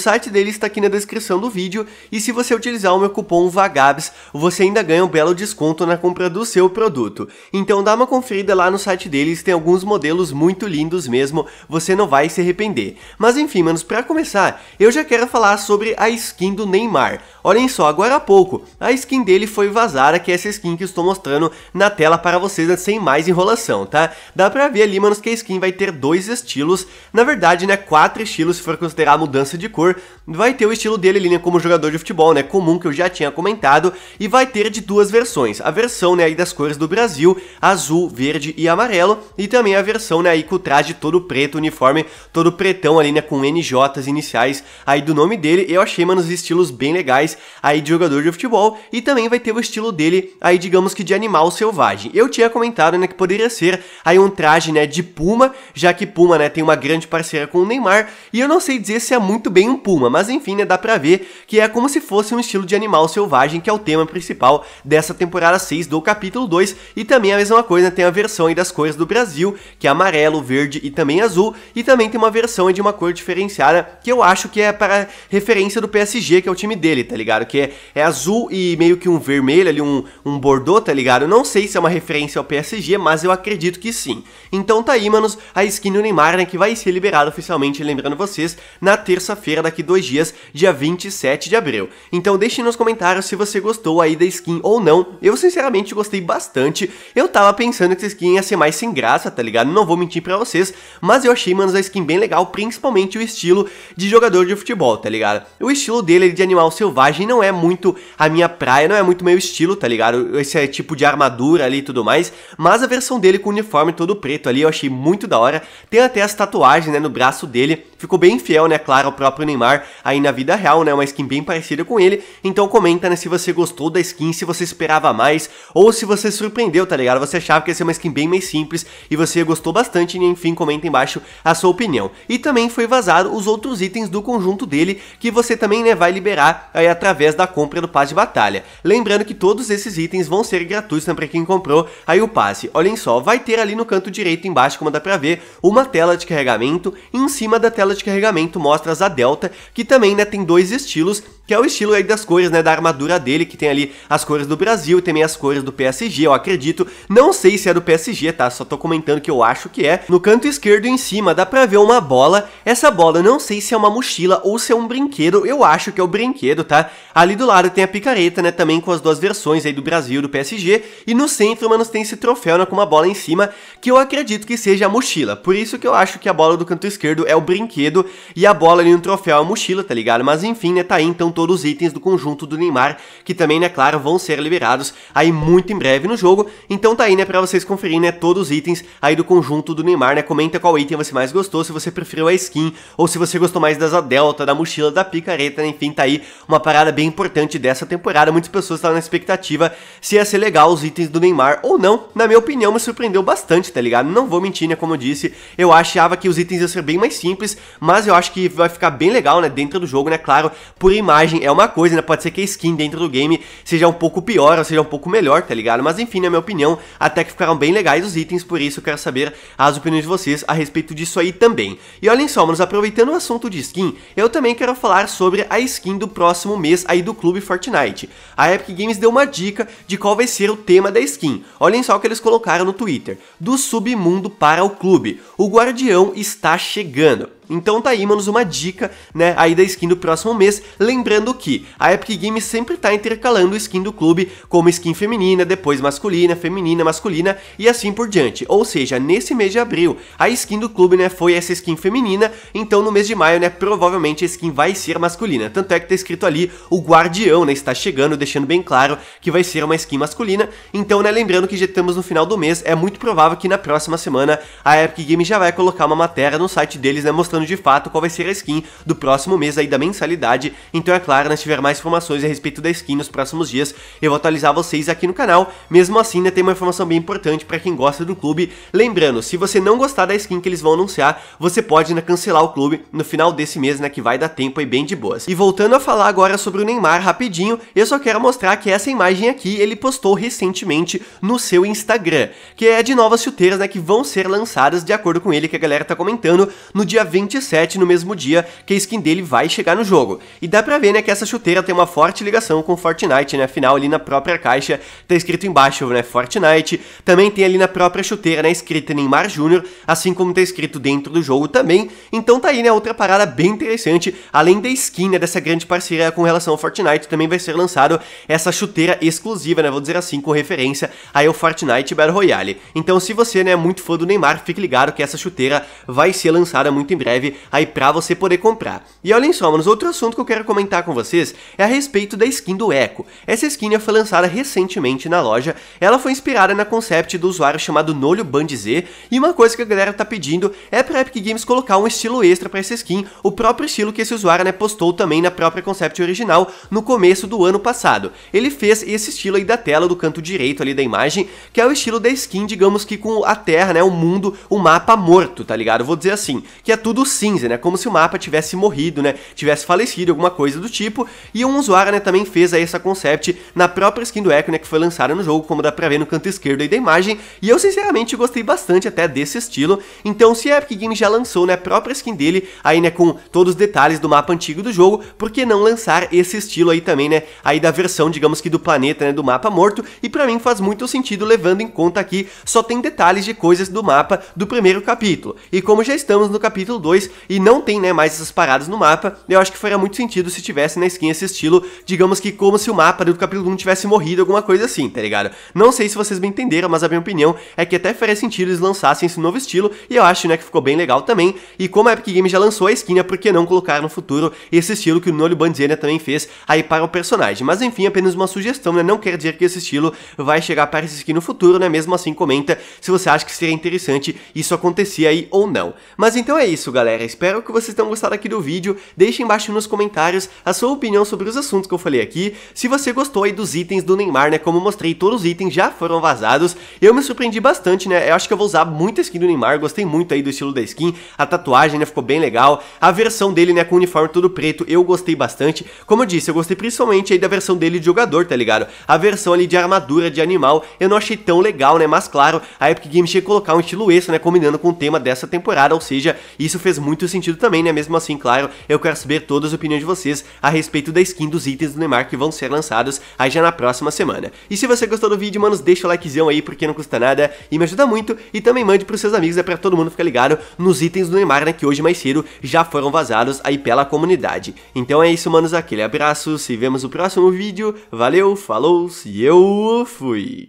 site dele está aqui na descrição do vídeo e se você utilizar o meu cupom VAGABS, você ainda ganha um belo desconto na compra do seu produto. Então dá uma conferida lá no site deles, tem alguns modelos muito lindos mesmo, você não vai se arrepender. Mas enfim, manos, para começar, eu já quero falar sobre a skin do Neymar. Olhem só, agora há pouco, a skin dele foi vazada, que é essa skin que estou mostrando na tela para vocês, né, sem mais enrolação, tá? Dá pra ver ali, manos, que a skin vai ter dois estilos, na verdade, né, quatro estilos se for considerar a mudança de cor, jogador, vai ter o estilo dele ali, né, como jogador de futebol, né, comum que eu já tinha comentado, e vai ter de duas versões, a versão, né, aí das cores do Brasil, azul, verde e amarelo, e também a versão, né, aí com o traje todo preto, uniforme todo pretão ali, né, com NJ iniciais aí do nome dele, eu achei, mano, os estilos bem legais aí de jogador de futebol, e também vai ter o estilo dele aí, digamos que de animal selvagem. Eu tinha comentado, né, que poderia ser aí um traje, né, de Puma, já que Puma, né, tem uma grande parceira com o Neymar, e eu não sei dizer se é muito bem um puma, mas enfim, né, dá pra ver que é como se fosse um estilo de animal selvagem, que é o tema principal dessa temporada 6 do capítulo 2, e também a mesma coisa, né, tem a versão aí das cores do Brasil, que é amarelo, verde e também azul, e também tem uma versão de uma cor diferenciada, que eu acho que é para referência do PSG, que é o time dele, tá ligado? Que é, é azul e meio que um vermelho ali, um, um bordô, tá ligado? não sei se é uma referência ao PSG, mas eu acredito que sim. Então tá aí, manos, a skin do Neymar, né, que vai ser liberada oficialmente, lembrando vocês, na terça-feira, daqui dois dias, dia 27 de abril. Então deixe nos comentários se você gostou aí da skin ou não. Eu sinceramente gostei bastante. Eu tava pensando que essa skin ia ser mais sem graça, tá ligado? Não vou mentir pra vocês, mas eu achei, mano, a skin bem legal, principalmente o estilo de jogador de futebol, tá ligado? O estilo dele de animal selvagem, não é muito a minha praia, não é muito meu estilo, tá ligado? Esse é tipo de armadura ali e tudo mais, mas a versão dele com o uniforme todo preto ali eu achei muito da hora. Tem até as tatuagens, né, no braço dele, Ficou bem fiel, né, claro, ao próprio Neymar aí na vida real, né, uma skin bem parecida com ele. Então comenta, né, se você gostou da skin, se você esperava mais ou se você surpreendeu, tá ligado? Você achava que ia ser uma skin bem mais simples e você gostou bastante, né, enfim, comenta embaixo a sua opinião. E também foi vazado os outros itens do conjunto dele que você também, né, vai liberar aí através da compra do passe de batalha. Lembrando que todos esses itens vão ser gratuitos né, para quem comprou aí o passe. Olhem só, vai ter ali no canto direito embaixo, como dá pra ver, uma tela de carregamento em cima da tela tela de carregamento mostra a Delta, que também né, tem dois estilos que é o estilo aí das cores, né, da armadura dele, que tem ali as cores do Brasil e também as cores do PSG, eu acredito. Não sei se é do PSG, tá? Só tô comentando que eu acho que é. No canto esquerdo em cima dá pra ver uma bola. Essa bola eu não sei se é uma mochila ou se é um brinquedo, eu acho que é o brinquedo, tá? Ali do lado tem a picareta, né, também com as duas versões aí do Brasil e do PSG. E no centro, mano, tem esse troféu, né, com uma bola em cima, que eu acredito que seja a mochila. Por isso que eu acho que a bola do canto esquerdo é o brinquedo e a bola ali no troféu é a mochila, tá ligado? Mas enfim, né, tá aí, então tô todos os itens do conjunto do Neymar, que também, né, claro, vão ser liberados aí muito em breve no jogo. Então tá aí, né, pra vocês conferirem, né, todos os itens aí do conjunto do Neymar, né, comenta qual item você mais gostou, se você preferiu a skin, ou se você gostou mais das Delta, da mochila, da picareta, né, enfim, tá aí uma parada bem importante dessa temporada, muitas pessoas estavam na expectativa se ia ser legal os itens do Neymar ou não, na minha opinião me surpreendeu bastante, tá ligado? Não vou mentir, né, como eu disse, eu achava que os itens iam ser bem mais simples, mas eu acho que vai ficar bem legal, né, dentro do jogo, né, claro, por imagem personagem é uma coisa, né? Pode ser que a skin dentro do game seja um pouco pior ou seja um pouco melhor, tá ligado? Mas enfim, na minha opinião, até que ficaram bem legais os itens, por isso eu quero saber as opiniões de vocês a respeito disso aí também. E olhem só, manos, aproveitando o assunto de skin, eu também quero falar sobre a skin do próximo mês aí do Clube Fortnite. A Epic Games deu uma dica de qual vai ser o tema da skin. Olhem só o que eles colocaram no Twitter. Do submundo para o clube. O guardião está chegando. Então tá aí, manos, uma dica, né, aí da skin do próximo mês. Lembrando que a Epic Games sempre tá intercalando skin do clube como skin feminina, depois masculina, feminina, masculina e assim por diante. Ou seja, nesse mês de abril, a skin do clube, né, foi essa skin feminina, então no mês de maio, né, provavelmente a skin vai ser masculina. Tanto é que tá escrito ali o guardião, né, está chegando, deixando bem claro que vai ser uma skin masculina. Então, né, lembrando que já estamos no final do mês, é muito provável que na próxima semana a Epic Games já vai colocar uma matéria no site deles, né, mostrando mostrando de fato qual vai ser a skin do próximo mês aí da mensalidade. Então é claro, né, se tiver mais informações a respeito da skin nos próximos dias, eu vou atualizar vocês aqui no canal. Mesmo assim, né, tem uma informação bem importante para quem gosta do clube. Lembrando, se você não gostar da skin que eles vão anunciar, você pode né, cancelar o clube no final desse mês, né, que vai dar tempo aí bem de boas. E voltando a falar agora sobre o Neymar rapidinho, eu só quero mostrar que essa imagem aqui ele postou recentemente no seu Instagram, que é de novas chuteiras, né, que vão ser lançadas de acordo com ele que a galera tá comentando no dia 20 27 no mesmo dia que a skin dele vai chegar no jogo. E dá pra ver, né, que essa chuteira tem uma forte ligação com Fortnite, né, afinal ali na própria caixa tá escrito embaixo, né, Fortnite. Também tem ali na própria chuteira, né, escrita Neymar Jr assim como tá escrito dentro do jogo também. Então tá aí, né, outra parada bem interessante, além da skin, né, dessa grande parceria com relação ao Fortnite, também vai ser lançado essa chuteira exclusiva, né, vou dizer assim, com referência aí ao Fortnite Battle Royale. Então se você, né, é muito fã do Neymar, fique ligado que essa chuteira vai ser lançada muito em breve aí pra você poder comprar. E olhem só, mas outro assunto que eu quero comentar com vocês é a respeito da skin do Echo. Essa skin foi lançada recentemente na loja, ela foi inspirada na concept do usuário chamado Nolho Band Z, e uma coisa que a galera tá pedindo é pra Epic Games colocar um estilo extra pra essa skin, o próprio estilo que esse usuário né, postou também na própria concept original no começo do ano passado. Ele fez esse estilo aí da tela do canto direito ali da imagem, que é o estilo da skin, digamos que com a Terra, né, o mundo, o mapa morto, tá ligado? Vou dizer assim, que é tudo cinza, né? Como se o mapa tivesse morrido, né? Tivesse falecido, alguma coisa do tipo. E um usuário, né, também fez aí essa concept na própria skin do Echo, né, que foi lançada no jogo, como dá pra ver no canto esquerdo aí da imagem. E eu, sinceramente, gostei bastante até desse estilo. Então, se a Epic Games já lançou, né, a própria skin dele, aí, né, com todos os detalhes do mapa antigo do jogo, por que não lançar esse estilo aí também, né, aí da versão, digamos que do planeta, né, do mapa morto? E pra mim faz muito sentido, levando em conta aqui, só tem detalhes de coisas do mapa do primeiro capítulo. E como já estamos no capítulo 2, 2 e não tem né, mais essas paradas no mapa. Eu acho que faria muito sentido se tivesse na skin esse estilo, digamos que como se o mapa do capítulo 1 tivesse morrido, alguma coisa assim, tá ligado? Não sei se vocês me entenderam, mas a minha opinião é que até faria sentido eles lançassem esse novo estilo e eu acho né, que ficou bem legal também. E como a Epic Games já lançou a skin, é por que não colocar no futuro esse estilo que o Nolio Bandiera também fez aí para o personagem? Mas enfim, apenas uma sugestão, né? Não quer dizer que esse estilo vai chegar para esse skin no futuro, né? Mesmo assim, comenta se você acha que seria interessante isso acontecer aí ou não. Mas então é isso, galera galera, espero que vocês tenham gostado aqui do vídeo, deixe embaixo nos comentários a sua opinião sobre os assuntos que eu falei aqui, se você gostou aí dos itens do Neymar, né, como mostrei, todos os itens já foram vazados, eu me surpreendi bastante, né, eu acho que eu vou usar muita skin do Neymar, gostei muito aí do estilo da skin, a tatuagem, né, ficou bem legal, a versão dele, né, com o uniforme todo preto, eu gostei bastante, como eu disse, eu gostei principalmente aí da versão dele de jogador, tá ligado, a versão ali de armadura de animal, eu não achei tão legal, né, mas claro, a Epic Games tinha que colocar um estilo extra, né, combinando com o tema dessa temporada, ou seja, isso fez fez muito sentido também, né? Mesmo assim, claro, eu quero saber todas as opiniões de vocês a respeito da skin dos itens do Neymar que vão ser lançados aí já na próxima semana. E se você gostou do vídeo, manos, deixa o likezão aí porque não custa nada e me ajuda muito. E também mande pros seus amigos, é pra todo mundo ficar ligado nos itens do Neymar, né? Que hoje mais cedo já foram vazados aí pela comunidade. Então é isso, manos, aquele abraço, se vemos no próximo vídeo. Valeu, falou, e eu fui!